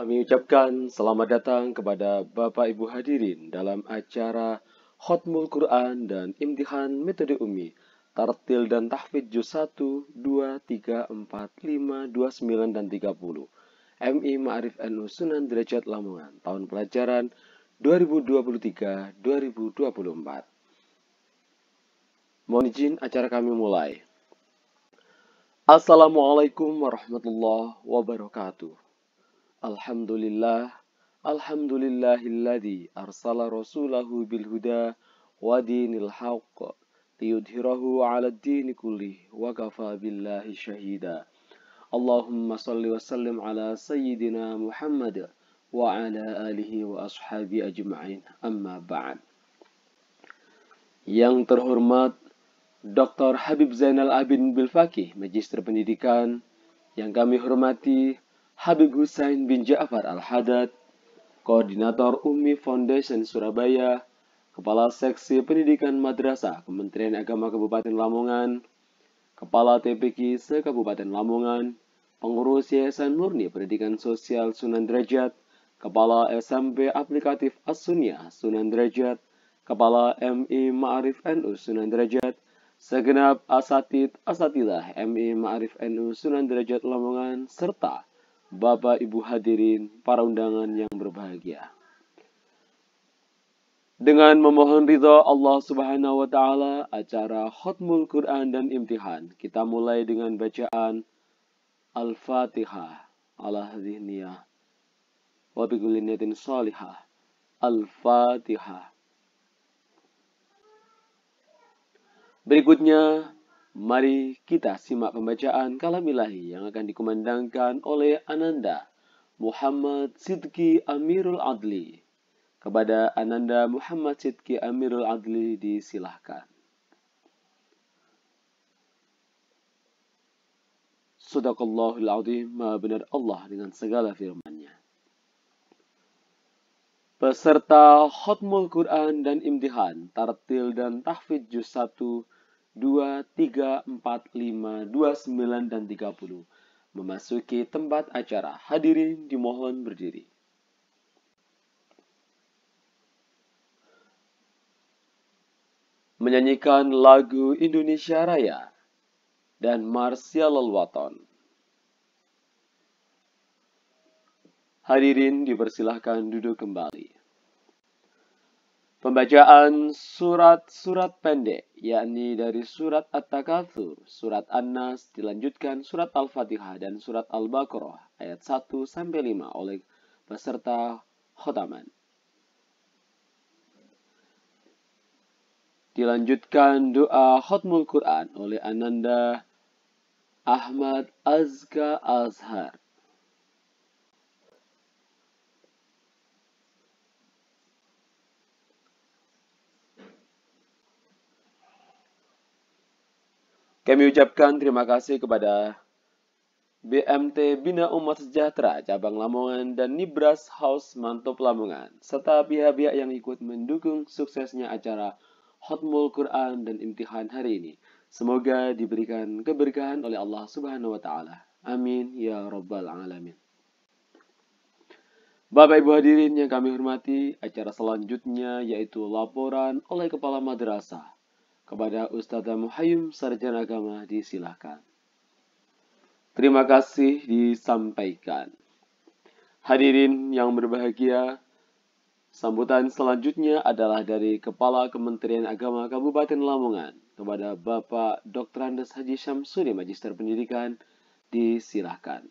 Kami ucapkan selamat datang kepada Bapak Ibu hadirin dalam acara Khotmul Quran dan Imtihan Metode Umi, Tartil dan tahfidz Juz 1, 2, 3, 4, 5, 9, dan 30. MI Ma'arif NU Sunan Derajat Lamongan, tahun pelajaran 2023-2024. Mohon izin acara kami mulai. Assalamualaikum warahmatullahi wabarakatuh. الحمد لله الحمد لله الذي أرسل رسوله بالهدى ودين الحق ليظهره على الدين كله وكفى بالله شهيدا اللهم صل وسلم على سيدنا محمد وعلى آله وأصحابه أجمعين أما بعد Yang terhormat Dr. Habib Zainal Abidin Bilfakih, Magister Pendidikan, yang kami hormati Habib Hussein bin Ja'far Al-Hadad, Koordinator Umi Foundation Surabaya, Kepala Seksi Pendidikan Madrasah Kementerian Agama Kabupaten Lamongan, Kepala TPK se-Kabupaten Lamongan, Pengurus Yayasan Murni Pendidikan Sosial Sunan Derajat, Kepala SMP Aplikatif as Sunan Derajat, Kepala MI Ma'arif NU Sunan Derajat, segenap asatid Asatilah MI Ma'arif NU Sunan Derajat Lamongan, serta Bapak Ibu hadirin, para undangan yang berbahagia. Dengan memohon ridho Allah Subhanahu wa taala, acara Khatmul Quran dan Imtihan. Kita mulai dengan bacaan Al-Fatihah ala hadhihniyah. wa bi salihah. Al-Fatihah. Berikutnya Mari kita simak pembacaan kalam ilahi yang akan dikumandangkan oleh Ananda Muhammad Sidki Amirul Adli. Kepada Ananda Muhammad Sidki Amirul Adli disilahkan. Sadaqallahul Azim, maha benar Allah dengan segala firman-Nya. Peserta Khotmul Quran dan Imtihan, Tartil dan Tahfidz Juz 1 2, 3, 4, 5, 2, 9, dan 30. Memasuki tempat acara, hadirin dimohon berdiri. Menyanyikan lagu Indonesia Raya dan Marsya Lelwaton. Hadirin dipersilahkan duduk kembali. Pembacaan surat-surat pendek, yakni dari surat At-Takatsur, surat An-Nas, dilanjutkan surat Al-Fatihah dan surat Al-Baqarah ayat 1 5 oleh peserta khotaman. Dilanjutkan doa khutmul Quran oleh Ananda Ahmad Azka Azhar. Kami ucapkan terima kasih kepada BMT Bina Umat Sejahtera Cabang Lamongan dan Nibras House Mantop Lamongan serta pihak-pihak yang ikut mendukung suksesnya acara Hotmul Quran dan Imtihan hari ini. Semoga diberikan keberkahan oleh Allah Subhanahu wa taala. Amin ya rabbal alamin. Bapak Ibu hadirin yang kami hormati, acara selanjutnya yaitu laporan oleh Kepala Madrasah kepada Ustadz Muhayyum Sarjana Agama disilahkan. Terima kasih disampaikan. Hadirin yang berbahagia, sambutan selanjutnya adalah dari Kepala Kementerian Agama Kabupaten Lamongan kepada Bapak Dr. Andes Haji Syamsuri Magister Pendidikan disilahkan.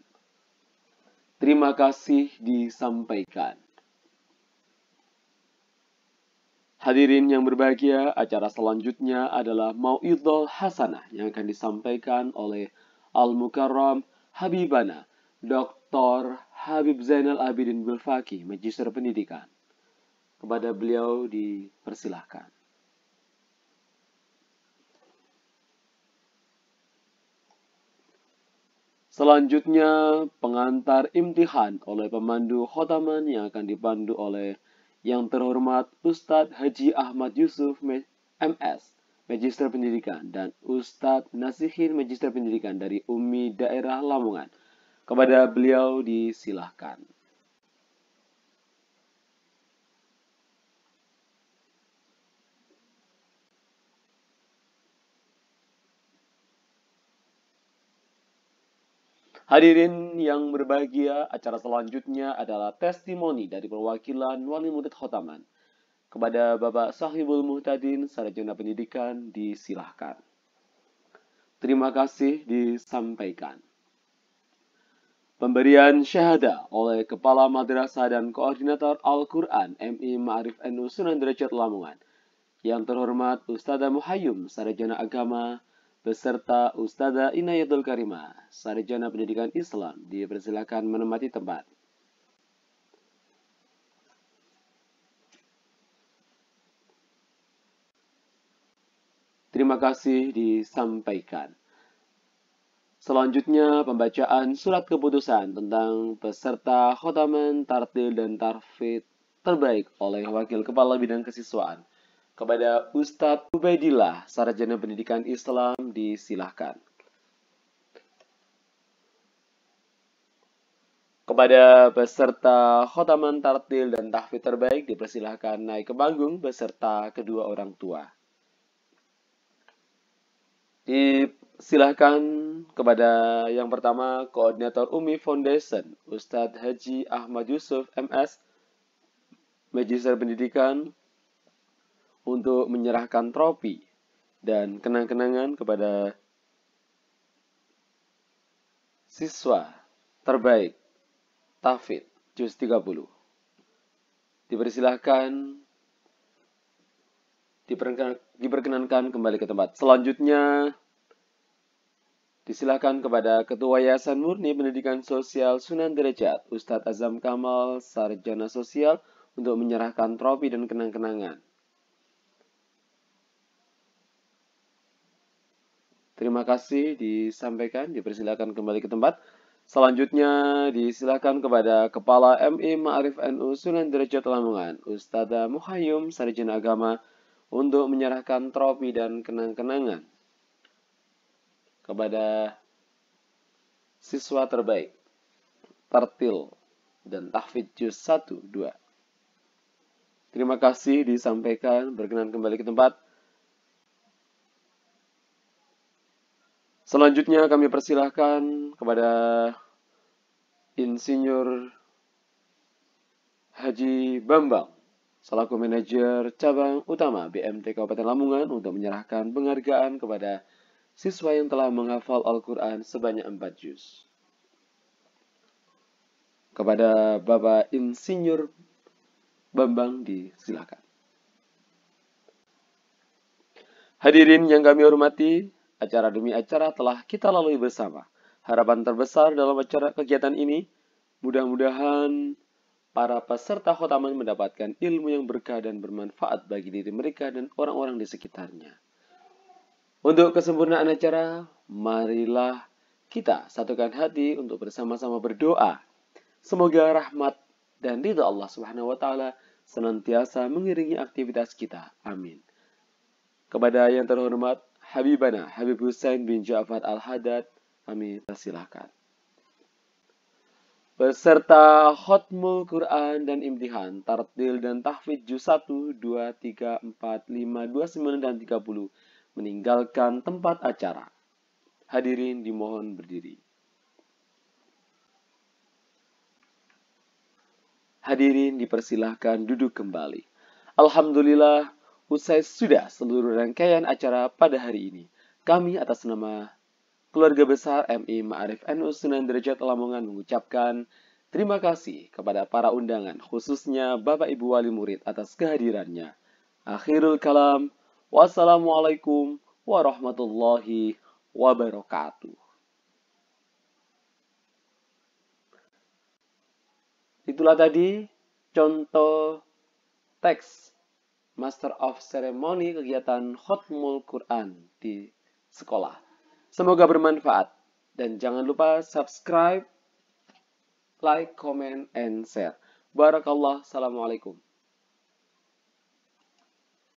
Terima kasih disampaikan. Hadirin yang berbahagia, acara selanjutnya adalah Mau'idhul Hasanah yang akan disampaikan oleh Al-Mukarram Habibana, Dr. Habib Zainal Abidin Bilfaki, Magister Pendidikan. Kepada beliau dipersilahkan. Selanjutnya, pengantar imtihan oleh pemandu khotaman yang akan dipandu oleh yang terhormat Ustadz Haji Ahmad Yusuf MS, Magister Pendidikan, dan Ustadz Nasihin Magister Pendidikan dari UMI Daerah Lamongan. Kepada beliau disilahkan. Hadirin yang berbahagia, acara selanjutnya adalah testimoni dari perwakilan wali murid Khotaman. Kepada Bapak Sahibul Muhtadin, Sarjana Pendidikan, disilahkan. Terima kasih disampaikan. Pemberian syahada oleh Kepala Madrasah dan Koordinator Al-Quran MI Ma'arif NU Sunan Derajat Lamongan yang terhormat Ustazah Muhayyum Sarjana Agama beserta Ustazah Inayatul Karimah, Sarjana Pendidikan Islam, dipersilakan menempati tempat. Terima kasih disampaikan. Selanjutnya, pembacaan surat keputusan tentang peserta khotaman, tartil, dan tarfid terbaik oleh Wakil Kepala Bidang Kesiswaan kepada Ustadz Ubaidillah, Sarjana Pendidikan Islam, disilahkan. Kepada peserta khotaman tartil dan tahfidz terbaik dipersilahkan naik ke panggung beserta kedua orang tua. Silahkan kepada yang pertama Koordinator UMI Foundation, Ustadz Haji Ahmad Yusuf MS, Magister Pendidikan, untuk menyerahkan tropi dan kenang-kenangan kepada siswa terbaik Tafid juz 30. Dipersilahkan diperkenankan kembali ke tempat. Selanjutnya disilahkan kepada Ketua Yayasan Murni Pendidikan Sosial Sunan Derajat, Ustadz Azam Kamal, Sarjana Sosial, untuk menyerahkan tropi dan kenang-kenangan. Terima kasih disampaikan, dipersilakan kembali ke tempat. Selanjutnya disilakan kepada Kepala MI Ma'arif NU Sunan Derajat Lamongan, Ustada Muhayyum Sarjana Agama, untuk menyerahkan trofi dan kenang-kenangan kepada siswa terbaik, tertil, dan tahfidz juz 1, 2. Terima kasih disampaikan, berkenan kembali ke tempat. Selanjutnya kami persilahkan kepada Insinyur Haji Bambang, selaku manajer cabang utama BMT Kabupaten Lamongan untuk menyerahkan penghargaan kepada siswa yang telah menghafal Al-Quran sebanyak 4 juz. Kepada Bapak Insinyur Bambang disilakan. Hadirin yang kami hormati, Acara demi acara telah kita lalui bersama. Harapan terbesar dalam acara kegiatan ini, mudah-mudahan para peserta khotaman mendapatkan ilmu yang berkah dan bermanfaat bagi diri mereka dan orang-orang di sekitarnya. Untuk kesempurnaan acara, marilah kita satukan hati untuk bersama-sama berdoa. Semoga rahmat dan ridha Allah Subhanahu wa taala senantiasa mengiringi aktivitas kita. Amin. Kepada yang terhormat Habibana Habib Hussein bin Ja'far Al-Haddad. Kami persilahkan. Beserta hotmul Quran dan imtihan, tartil dan tahfidz juz 1, 2, 3, 4, 5, 29, dan 30 meninggalkan tempat acara. Hadirin dimohon berdiri. Hadirin dipersilahkan duduk kembali. Alhamdulillah, Usai sudah seluruh rangkaian acara pada hari ini, kami atas nama keluarga besar MI Ma'arif NU Sunan Derajat Lamongan mengucapkan terima kasih kepada para undangan khususnya Bapak Ibu Wali Murid atas kehadirannya. Akhirul kalam, wassalamualaikum warahmatullahi wabarakatuh. Itulah tadi contoh teks Master of Ceremony kegiatan Hotmul Quran di sekolah. Semoga bermanfaat dan jangan lupa subscribe, like, comment, and share. Barakallah. Assalamualaikum.